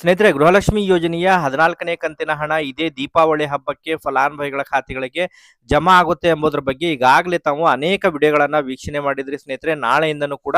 ಸ್ನೇಹಿತರೆ ಗೃಹಲಕ್ಷ್ಮಿ ಯೋಜನೆಯ ಹದಿನಾಲ್ಕನೇ ಕಂತಿನ ಹಣ ಇದೇ ದೀಪಾವಳಿ ಹಬ್ಬಕ್ಕೆ ಫಲಾನುಭವಿಗಳ ಖಾತೆಗಳಿಗೆ ಜಮಾ ಆಗುತ್ತೆ ಎಂಬುದರ ಬಗ್ಗೆ ಈಗಾಗಲೇ ತಾವು ಅನೇಕ ವಿಡಿಯೋಗಳನ್ನು ವೀಕ್ಷಣೆ ಮಾಡಿದ್ರಿ ಸ್ನೇಹಿತರೆ ನಾಳೆಯಿಂದನೂ ಕೂಡ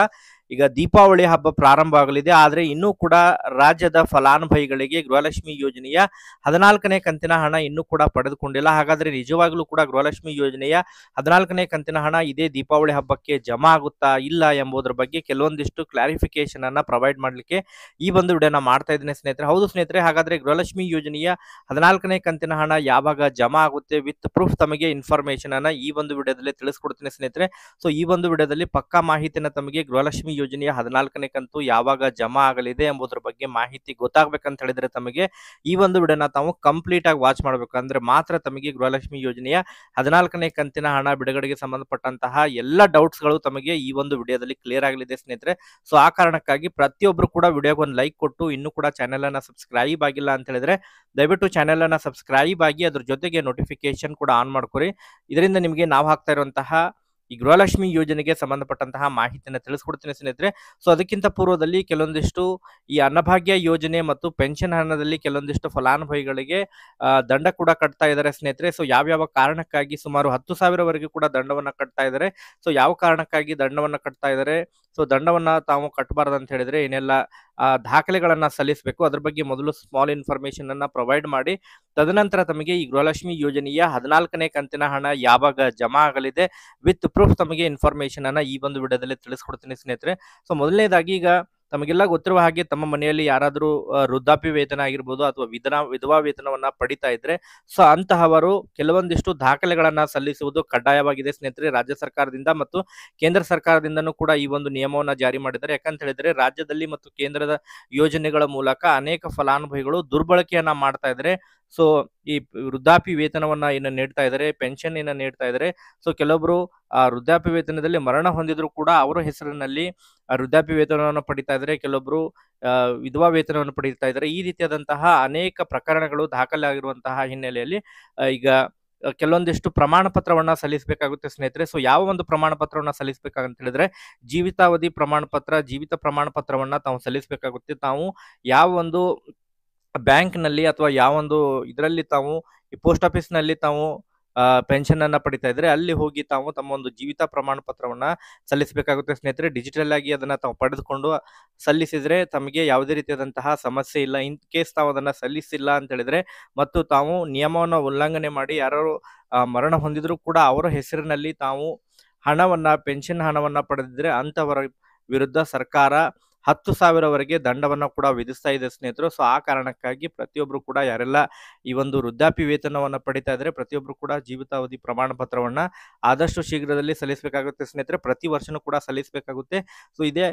ಈಗ ದೀಪಾವಳಿ ಹಬ್ಬ ಪ್ರಾರಂಭ ಆಗಲಿದೆ ಆದರೆ ಇನ್ನೂ ಕೂಡ ರಾಜ್ಯದ ಫಲಾನುಭವಿಗಳಿಗೆ ಗೃಹಲಕ್ಷ್ಮಿ ಯೋಜನೆಯ ಹದಿನಾಲ್ಕನೇ ಕಂತಿನ ಹಣ ಇನ್ನೂ ಕೂಡ ಪಡೆದುಕೊಂಡಿಲ್ಲ ಹಾಗಾದರೆ ನಿಜವಾಗಲೂ ಕೂಡ ಗೃಹಲಕ್ಷ್ಮಿ ಯೋಜನೆಯ ಹದಿನಾಲ್ಕನೇ ಕಂತಿನ ಹಣ ಇದೇ ದೀಪಾವಳಿ ಹಬ್ಬಕ್ಕೆ ಜಮಾ ಆಗುತ್ತಾ ಇಲ್ಲ ಎಂಬುದರ ಬಗ್ಗೆ ಕೆಲವೊಂದಿಷ್ಟು ಕ್ಲಾರಿಫಿಕೇಶನ್ ಅನ್ನ ಪ್ರೊವೈಡ್ ಮಾಡಲಿಕ್ಕೆ ಈ ಒಂದು ವಿಡಿಯೋನ ಮಾಡ್ತಾ ಇದ್ದೇನೆ ಸ್ನೇಹಿತರೆ ಹೌದು ಸ್ನೇಹಿತರೆ ಹಾಗಾದ್ರೆ ಗೃಹಲಕ್ಷ್ಮಿ ಯೋಜನೆಯ ಹದಿನಾಲ್ಕನೇ ಕಂತಿನ ಹಣ ಯಾವಾಗ ಜಮಾ ಆಗುತ್ತೆ ವಿತ್ ಪ್ರೂಫ್ ತಮಗೆ ಇನ್ಫಾರ್ಮೇಶನ್ ಅನ್ನ ಈ ಒಂದು ವಿಡಿಯೋದಲ್ಲಿ ತಿಳಿಸ್ಕೊಡ್ತೀನಿ ಸ್ನೇಹಿತರೆ ಸೊ ಈ ಒಂದು ವಿಡಿಯೋದಲ್ಲಿ ಪಕ್ಕಾ ಮಾಹಿತಿನ ತಮಗೆ ಗೃಹಲಕ್ಷ್ಮಿ ಯೋಜನೆಯ ಹದಿನಾಲ್ಕನೇ ಕಂತು ಯಾವಾಗ ಜಮಾ ಆಗಲಿದೆ ಎಂಬುದರ ಬಗ್ಗೆ ಮಾಹಿತಿ ಗೊತ್ತಾಗ್ಬೇಕಂತ ಹೇಳಿದ್ರೆ ತಮಗೆ ಈ ಒಂದು ವಿಡಿಯೋನ ತಾವು ಕಂಪ್ಲೀಟ್ ಆಗಿ ವಾಚ್ ಮಾಡಬೇಕು ಅಂದ್ರೆ ಮಾತ್ರ ತಮಗೆ ಗೃಹಲಕ್ಷ್ಮಿ ಯೋಜನೆಯ ಹದಿನಾಲ್ಕನೇ ಕಂತಿನ ಹಣ ಬಿಡುಗಡೆಗೆ ಸಂಬಂಧಪಟ್ಟಂತಹ ಎಲ್ಲ ಡೌಟ್ಸ್ ಗಳು ತಮಗೆ ಈ ಒಂದು ವಿಡಿಯೋದಲ್ಲಿ ಕ್ಲಿಯರ್ ಆಗಲಿದೆ ಸ್ನೇಹಿತರೆ ಸೊ ಆ ಕಾರಣಕ್ಕಾಗಿ ಪ್ರತಿಯೊಬ್ಬರು ಕೂಡ ವಿಡಿಯೋಗೆ ಒಂದು ಲೈಕ್ ಕೊಟ್ಟು ಇನ್ನೂ ಕೂಡ ಚಾನೆಲ್ ಅನ್ನ ಸಬ್ಸ್ಕ್ರೈಬ್ ಆಗಿಲ್ಲ ಅಂತ ಹೇಳಿದ್ರೆ ದಯವಿಟ್ಟು ಚಾನೆಲ್ ಅನ್ನ ಸಬ್ಸ್ಕ್ರೈಬ್ ಆಗಿ ಅದ್ರ ಜೊತೆಗೆ ನೋಟಿಫಿಕೇಶನ್ ಕೂಡ ಆನ್ ಮಾಡ್ಕೊರಿ ಇದರಿಂದ ನಿಮಗೆ ನಾವು ಹಾಕ್ತಾ ಇರುವಂತಹ ಈ ಗೃಹಲಕ್ಷ್ಮಿ ಯೋಜನೆಗೆ ಸಂಬಂಧಪಟ್ಟಂತಹ ಮಾಹಿತಿಯನ್ನು ತಿಳಿಸ್ಕೊಡ್ತೀನಿ ಸ್ನೇಹಿತರೆ ಸೊ ಅದಕ್ಕಿಂತ ಪೂರ್ವದಲ್ಲಿ ಕೆಲವೊಂದಿಷ್ಟು ಈ ಅನ್ನಭಾಗ್ಯ ಯೋಜನೆ ಮತ್ತು ಪೆನ್ಷನ್ ಹಣದಲ್ಲಿ ಕೆಲವೊಂದಿಷ್ಟು ಫಲಾನುಭವಿಗಳಿಗೆ ದಂಡ ಕೂಡ ಕಟ್ತಾ ಇದ್ದಾರೆ ಸ್ನೇಹಿತರೆ ಸೊ ಯಾವ್ಯಾವ ಕಾರಣಕ್ಕಾಗಿ ಸುಮಾರು ಹತ್ತು ಸಾವಿರವರೆಗೂ ಕೂಡ ದಂಡವನ್ನು ಕಟ್ತಾ ಇದ್ದಾರೆ ಸೊ ಯಾವ ಕಾರಣಕ್ಕಾಗಿ ದಂಡವನ್ನು ಕಟ್ತಾ ಇದ್ದಾರೆ ಸೊ ದಂಡವನ್ನ ತಾವು ಕಟ್ಟಬಾರ್ದು ಅಂತ ಹೇಳಿದ್ರೆ ಏನೆಲ್ಲ ದಾಖಲೆಗಳನ್ನ ಸಲ್ಲಿಸಬೇಕು ಅದ್ರ ಬಗ್ಗೆ ಮೊದಲು ಸ್ಮಾಲ್ ಇನ್ಫಾರ್ಮೇಶನ್ ಅನ್ನ ಪ್ರೊವೈಡ್ ಮಾಡಿ ತದನಂತರ ತಮಗೆ ಈ ಗೃಹಲಕ್ಷ್ಮಿ ಯೋಜನೆಯ ಹದಿನಾಲ್ಕನೇ ಕಂತಿನ ಹಣ ಯಾವಾಗ ಜಮಾ ಆಗಲಿದೆ ವಿತ್ ಪ್ರೂಫ್ ತಮಗೆ ಇನ್ಫಾರ್ಮೇಶನ್ ಅನ್ನ ಈ ಒಂದು ವಿಡಿಯೋದಲ್ಲಿ ತಿಳಿಸ್ಕೊಡ್ತೀನಿ ಸ್ನೇಹಿತರೆ ಸೊ ಮೊದಲನೇದಾಗಿ ಈಗ ತಮಗೆಲ್ಲ ಗೊತ್ತಿರುವ ಹಾಗೆ ತಮ್ಮ ಮನೆಯಲ್ಲಿ ಯಾರಾದರೂ ವೃದ್ಧಾಪ್ಯ ವೇತನ ಆಗಿರ್ಬೋದು ಅಥವಾ ವಿಧನಾ ವಿಧವಾ ವೇತನವನ್ನ ಪಡಿತಾ ಇದ್ರೆ ಸೊ ಅಂತಹವರು ಕೆಲವೊಂದಿಷ್ಟು ದಾಖಲೆಗಳನ್ನ ಸಲ್ಲಿಸುವುದು ಕಡ್ಡಾಯವಾಗಿದೆ ಸ್ನೇಹಿತರೆ ರಾಜ್ಯ ಸರ್ಕಾರದಿಂದ ಮತ್ತು ಕೇಂದ್ರ ಸರ್ಕಾರದಿಂದನೂ ಕೂಡ ಈ ಒಂದು ನಿಯಮವನ್ನ ಜಾರಿ ಮಾಡಿದ್ದಾರೆ ಯಾಕಂತ ಹೇಳಿದ್ರೆ ರಾಜ್ಯದಲ್ಲಿ ಮತ್ತು ಕೇಂದ್ರದ ಯೋಜನೆಗಳ ಮೂಲಕ ಅನೇಕ ಫಲಾನುಭವಿಗಳು ದುರ್ಬಳಕೆಯನ್ನ ಮಾಡ್ತಾ ಇದ್ರೆ ಸೊ ಈ ವೃದ್ಧಾಪ್ಯ ವೇತನವನ್ನ ಏನು ನೀಡ್ತಾ ಇದ್ದಾರೆ ಪೆನ್ಷನ್ ಏನ ನೀಡ್ತಾ ಇದ್ದಾರೆ ಸೊ ಕೆಲವೊಬ್ರು ಆ ವೃದ್ಧಾಪ್ಯ ವೇತನದಲ್ಲಿ ಮರಣ ಹೊಂದಿದ್ರು ಕೂಡ ಅವರ ಹೆಸರಿನಲ್ಲಿ ವೃದ್ಧಾಪ್ಯ ವೇತನವನ್ನು ಪಡಿತಾ ಇದ್ದಾರೆ ಕೆಲವೊಬ್ರು ವಿಧವಾ ವೇತನವನ್ನು ಪಡೀತಾ ಇದ್ದಾರೆ ಈ ರೀತಿಯಾದಂತಹ ಅನೇಕ ಪ್ರಕರಣಗಳು ದಾಖಲೆ ಆಗಿರುವಂತಹ ಹಿನ್ನೆಲೆಯಲ್ಲಿ ಈಗ ಕೆಲವೊಂದಿಷ್ಟು ಪ್ರಮಾಣ ಪತ್ರವನ್ನ ಸಲ್ಲಿಸಬೇಕಾಗುತ್ತೆ ಸ್ನೇಹಿತರೆ ಸೊ ಯಾವ ಒಂದು ಪ್ರಮಾಣ ಪತ್ರವನ್ನ ಸಲ್ಲಿಸಬೇಕಂತ ಹೇಳಿದ್ರೆ ಜೀವಿತಾವಧಿ ಪ್ರಮಾಣ ಪತ್ರ ಜೀವಿತ ಪ್ರಮಾಣ ಪತ್ರವನ್ನ ತಾವು ಸಲ್ಲಿಸಬೇಕಾಗುತ್ತೆ ತಾವು ಯಾವ ಒಂದು ಬ್ಯಾಂಕ್ ನಲ್ಲಿ ಅಥವಾ ಯಾವೊಂದು ಇದರಲ್ಲಿ ತಾವು ಈ ಪೋಸ್ಟ್ ಆಫೀಸ್ ನಲ್ಲಿ ತಾವು ಪೆನ್ಷನ್ ಅನ್ನ ಪಡಿತಾ ಇದ್ರೆ ಅಲ್ಲಿ ಹೋಗಿ ತಾವು ತಮ್ಮ ಒಂದು ಜೀವಿತ ಪ್ರಮಾಣ ಪತ್ರವನ್ನು ಸಲ್ಲಿಸಬೇಕಾಗುತ್ತೆ ಸ್ನೇಹಿತರೆ ಡಿಜಿಟಲ್ ಆಗಿ ಅದನ್ನ ತಾವು ಪಡೆದುಕೊಂಡು ಸಲ್ಲಿಸಿದ್ರೆ ತಮಗೆ ಯಾವುದೇ ರೀತಿಯಾದಂತಹ ಸಮಸ್ಯೆ ಇಲ್ಲ ಇನ್ ಕೇಸ್ ತಾವು ಅದನ್ನ ಸಲ್ಲಿಸಿಲ್ಲ ಅಂತ ಹೇಳಿದ್ರೆ ಮತ್ತು ತಾವು ನಿಯಮವನ್ನು ಉಲ್ಲಂಘನೆ ಮಾಡಿ ಯಾರು ಮರಣ ಹೊಂದಿದ್ರು ಕೂಡ ಅವರ ಹೆಸರಿನಲ್ಲಿ ತಾವು ಹಣವನ್ನ ಪೆನ್ಷನ್ ಹಣವನ್ನ ಪಡೆದಿದ್ರೆ ಅಂತವರ ವಿರುದ್ಧ ಸರ್ಕಾರ ಹತ್ತು ಸಾವಿರವರೆಗೆ ದಂಡವನ್ನು ಕೂಡ ವಿಧಿಸ್ತಾ ಇದೆ ಸ್ನೇಹಿತರು ಸೊ ಆ ಕಾರಣಕ್ಕಾಗಿ ಪ್ರತಿಯೊಬ್ಬರು ಕೂಡ ಯಾರೆಲ್ಲ ಈ ಒಂದು ವೃದ್ಧಾಪಿ ವೇತನವನ್ನು ಪಡಿತಾ ಇದ್ರೆ ಪ್ರತಿಯೊಬ್ಬರು ಕೂಡ ಜೀವಿತಾವಧಿ ಪ್ರಮಾಣ ಪತ್ರವನ್ನು ಆದಷ್ಟು ಶೀಘ್ರದಲ್ಲಿ ಸಲ್ಲಿಸಬೇಕಾಗುತ್ತೆ ಸ್ನೇಹಿತರೆ ಪ್ರತಿ ವರ್ಷನೂ ಕೂಡ ಸಲ್ಲಿಸಬೇಕಾಗುತ್ತೆ ಸೊ ಇದೇ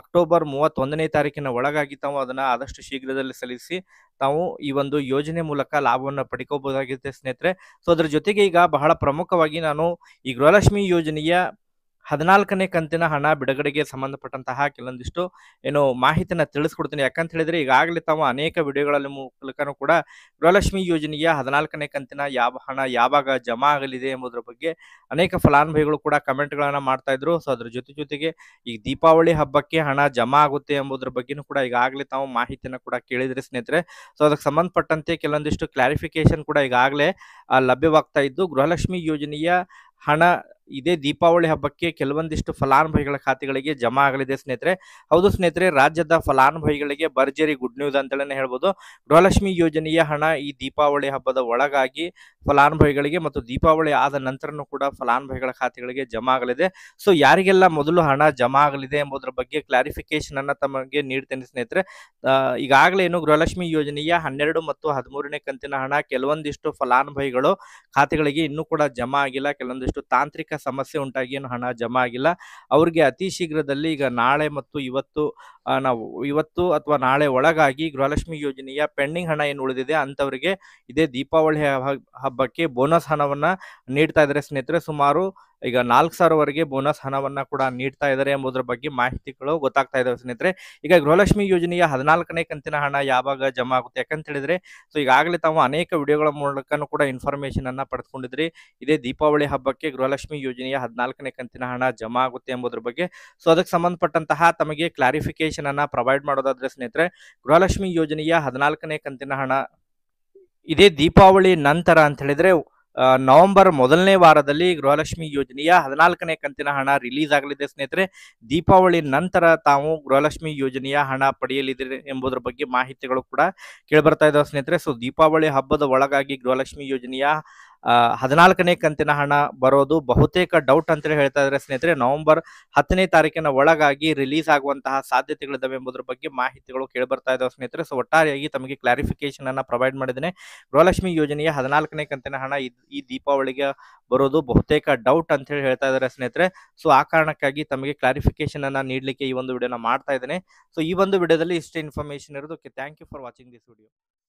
ಅಕ್ಟೋಬರ್ ಮೂವತ್ತೊಂದನೇ ತಾರೀಕಿನ ಒಳಗಾಗಿ ತಾವು ಅದನ್ನು ಆದಷ್ಟು ಶೀಘ್ರದಲ್ಲಿ ಸಲ್ಲಿಸಿ ತಾವು ಈ ಒಂದು ಯೋಜನೆ ಮೂಲಕ ಲಾಭವನ್ನು ಪಡ್ಕೋಬಹುದಾಗಿದೆ ಸ್ನೇಹಿತರೆ ಸೊ ಅದರ ಜೊತೆಗೆ ಈಗ ಬಹಳ ಪ್ರಮುಖವಾಗಿ ನಾನು ಈ ಗೃಹಲಕ್ಷ್ಮಿ ಯೋಜನೆಯ ಹದಿನಾಲ್ಕನೇ ಕಂತಿನ ಹಣ ಬಿಡುಗಡೆಗೆ ಸಂಬಂಧಪಟ್ಟಂತಹ ಕೆಲವೊಂದಿಷ್ಟು ಏನು ಮಾಹಿತಿನ ತಿಳಿಸ್ಕೊಡ್ತೀನಿ ಯಾಕಂತ ಹೇಳಿದ್ರೆ ಈಗಾಗಲೇ ತಾವು ಅನೇಕ ವಿಡಿಯೋಗಳಲ್ಲಿ ಮೂಲಕನೂ ಕೂಡ ಗೃಹಲಕ್ಷ್ಮಿ ಯೋಜನೆಯ ಹದಿನಾಲ್ಕನೇ ಕಂತಿನ ಯಾವ ಹಣ ಯಾವಾಗ ಜಮಾ ಆಗಲಿದೆ ಎಂಬುದರ ಬಗ್ಗೆ ಅನೇಕ ಫಲಾನುಭವಿಗಳು ಕೂಡ ಕಮೆಂಟ್ಗಳನ್ನು ಮಾಡ್ತಾ ಇದ್ರು ಸೊ ಅದ್ರ ಜೊತೆ ಜೊತೆಗೆ ಈ ದೀಪಾವಳಿ ಹಬ್ಬಕ್ಕೆ ಹಣ ಜಮಾ ಆಗುತ್ತೆ ಎಂಬುದ್ರ ಬಗ್ಗೆನೂ ಕೂಡ ಈಗಾಗಲೇ ತಾವು ಮಾಹಿತಿಯನ್ನು ಕೂಡ ಕೇಳಿದ್ರೆ ಸ್ನೇಹಿತರೆ ಸೊ ಅದಕ್ಕೆ ಸಂಬಂಧಪಟ್ಟಂತೆ ಕೆಲವೊಂದಿಷ್ಟು ಕ್ಲಾರಿಫಿಕೇಶನ್ ಕೂಡ ಈಗಾಗಲೇ ಲಭ್ಯವಾಗ್ತಾ ಇದ್ದು ಗೃಹಲಕ್ಷ್ಮಿ ಯೋಜನೆಯ ಹಣ ಇದೇ ದೀಪಾವಳಿ ಹಬ್ಬಕ್ಕೆ ಕೆಲವೊಂದಿಷ್ಟು ಫಲಾನುಭವಿಗಳ ಖಾತೆಗಳಿಗೆ ಜಮಾ ಆಗಲಿದೆ ಸ್ನೇಹಿತರೆ ಹೌದು ಸ್ನೇಹಿತರೆ ರಾಜ್ಯದ ಫಲಾನುಭವಿಗಳಿಗೆ ಭರ್ಜರಿ ಗುಡ್ ನ್ಯೂಸ್ ಅಂತಲೇ ಹೇಳ್ಬೋದು ಗೃಹಲಕ್ಷ್ಮಿ ಯೋಜನೆಯ ಹಣ ಈ ದೀಪಾವಳಿ ಹಬ್ಬದ ಒಳಗಾಗಿ ಫಲಾನುಭವಿಗಳಿಗೆ ಮತ್ತು ದೀಪಾವಳಿ ಆದ ನಂತರನೂ ಕೂಡ ಫಲಾನುಭವಿಗಳ ಖಾತೆಗಳಿಗೆ ಜಮಾ ಆಗಲಿದೆ ಸೊ ಯಾರಿಗೆಲ್ಲ ಮೊದಲು ಹಣ ಜಮಾ ಆಗಲಿದೆ ಎಂಬುದರ ಬಗ್ಗೆ ಕ್ಲಾರಿಫಿಕೇಶನ್ ಅನ್ನ ತಮಗೆ ನೀಡ್ತೇನೆ ಸ್ನೇಹಿತರೆ ಏನು ಗೃಹಲಕ್ಷ್ಮಿ ಯೋಜನೆಯ ಹನ್ನೆರಡು ಮತ್ತು ಹದಿಮೂರನೇ ಕಂತಿನ ಹಣ ಕೆಲವೊಂದಿಷ್ಟು ಫಲಾನುಭವಿಗಳು ಖಾತೆಗಳಿಗೆ ಇನ್ನೂ ಕೂಡ ಜಮಾ ಆಗಿಲ್ಲ ಕೆಲವೊಂದಿಷ್ಟು ತಾಂತ್ರಿಕ ಸಮಸ್ಯೆ ಉಂಟಾಗಿ ಏನು ಹಣ ಜಮಾ ಆಗಿಲ್ಲ ಅವ್ರಿಗೆ ಅತಿ ಶೀಘ್ರದಲ್ಲಿ ಈಗ ನಾಳೆ ಮತ್ತು ಇವತ್ತು ನಾವು ಇವತ್ತು ಅಥವಾ ನಾಳೆ ಒಳಗಾಗಿ ಗೃಹಲಕ್ಷ್ಮಿ ಯೋಜನೆಯ ಪೆಂಡಿಂಗ್ ಹಣ ಏನು ಉಳಿದಿದೆ ಅಂಥವರಿಗೆ ಇದೇ ದೀಪಾವಳಿ ಹಬ್ಬಕ್ಕೆ ಬೋನಸ್ ಹಣವನ್ನು ನೀಡ್ತಾ ಇದ್ದಾರೆ ಸ್ನೇಹಿತರೆ ಸುಮಾರು ಈಗ ನಾಲ್ಕು ಸಾವಿರವರೆಗೆ ಬೋನಸ್ ಹಣವನ್ನ ಕೂಡ ನೀಡ್ತಾ ಇದ್ದಾರೆ ಎಂಬುದರ ಬಗ್ಗೆ ಮಾಹಿತಿಗಳು ಗೊತ್ತಾಗ್ತಾ ಇದಾವೆ ಸ್ನೇಹಿತರೆ ಈಗ ಗೃಹಲಕ್ಷ್ಮಿ ಯೋಜನೆಯ ಹದಿನಾಲ್ಕನೇ ಕಂತಿನ ಹಣ ಯಾವಾಗ ಜಮಾ ಆಗುತ್ತೆ ಯಾಕಂತ ಹೇಳಿದ್ರೆ ಸೊ ಈಗಾಗಲೇ ತಾವು ಅನೇಕ ವಿಡಿಯೋಗಳ ಮೂಲಕನೂ ಕೂಡ ಇನ್ಫಾರ್ಮೇಶನ್ ಅನ್ನ ಪಡೆದುಕೊಂಡಿದ್ರಿ ಇದೇ ದೀಪಾವಳಿ ಹಬ್ಬಕ್ಕೆ ಗೃಹಲಕ್ಷ್ಮಿ ಯೋಜನೆಯ ಹದಿನಾಲ್ಕನೇ ಕಂತಿನ ಹಣ ಜಮಾ ಆಗುತ್ತೆ ಎಂಬುದರ ಬಗ್ಗೆ ಸೊ ಅದಕ್ಕೆ ಸಂಬಂಧಪಟ್ಟಂತಹ ತಮಗೆ ಕ್ಲಾರಿಫಿಕೇಶನ್ ಅನ್ನ ಪ್ರೊವೈಡ್ ಮಾಡೋದಾದ್ರೆ ಸ್ನೇಹಿತರೆ ಗೃಹಲಕ್ಷ್ಮಿ ಯೋಜನೆಯ ಹದಿನಾಲ್ಕನೇ ಕಂತಿನ ಹಣ ಇದೇ ದೀಪಾವಳಿ ನಂತರ ಅಂತ ಹೇಳಿದ್ರೆ ನವೆಂಬರ್ ಮೊದಲನೇ ವಾರದಲ್ಲಿ ಗೃಹಲಕ್ಷ್ಮಿ ಯೋಜನೆಯ ಹದಿನಾಲ್ಕನೇ ಕಂತಿನ ಹಣ ರಿಲೀಸ್ ಆಗಲಿದೆ ಸ್ನೇಹಿತರೆ ದೀಪಾವಳಿ ನಂತರ ತಾವು ಗೃಹಲಕ್ಷ್ಮಿ ಯೋಜನೆಯ ಹಣ ಪಡೆಯಲಿದೆ ಎಂಬುದರ ಬಗ್ಗೆ ಮಾಹಿತಿಗಳು ಕೂಡ ಕೇಳಿ ಬರ್ತಾ ಇದ್ದಾವೆ ಸ್ನೇಹಿತರೆ ಸೊ ದೀಪಾವಳಿ ಹಬ್ಬದ ಒಳಗಾಗಿ ಗೃಹಲಕ್ಷ್ಮಿ ಯೋಜನೆಯ ಹದಿನಾಲ್ಕನೇ ಕಂತಿನ ಹಣ ಬರೋದು ಬಹುತೇಕ ಡೌಟ್ ಅಂತೇಳಿ ಹೇಳ್ತಾ ಇದ್ದಾರೆ ಸ್ನೇಹಿತರೆ ನವೆಂಬರ್ ಹತ್ತನೇ ತಾರೀಕಿನ ಒಳಗಾಗಿ ರಿಲೀಸ್ ಆಗುವಂತಹ ಸಾಧ್ಯತೆಗಳಿದ್ದಾವೆ ಎಂಬುದರ ಬಗ್ಗೆ ಮಾಹಿತಿಗಳು ಕೇಳಿ ಬರ್ತಾ ಇದಾವೆ ಸ್ನೇಹಿತರೆ ಸೊ ಒಟ್ಟಾರೆಯಾಗಿ ತಮಗೆ ಕ್ಲಾರಿಫಿಕೇಶನ್ ಅನ್ನ ಪ್ರೊವೈಡ್ ಮಾಡಿದ್ದೇನೆ ಗೃಹಲಕ್ಷ್ಮಿ ಯೋಜನೆಯ ಹದಿನಾಲ್ಕನೇ ಕಂತಿನ ಹಣ ಈ ದೀಪಾವಳಿಗೆ ಬರೋದು ಬಹುತೇಕ ಡೌಟ್ ಅಂತ ಹೇಳಿ ಹೇಳ್ತಾ ಇದ್ದಾರೆ ಸ್ನೇಹಿತರೆ ಸೊ ಆ ಕಾರಣಕ್ಕಾಗಿ ತಮಗೆ ಕ್ಲಾರಿಫಿಕೇಶನ್ ಅನ್ನ ನೀಡಲಿಕ್ಕೆ ಈ ಒಂದು ವಿಡಿಯೋನ ಮಾಡ್ತಾ ಇದ್ದೇನೆ ಸೊ ಈ ಒಂದು ವಿಡಿಯೋದಲ್ಲಿ ಇಷ್ಟೇ ಇನ್ಫಾರ್ಮೇಶನ್ ಇರೋದಕ್ಕೆ thank you for watching this video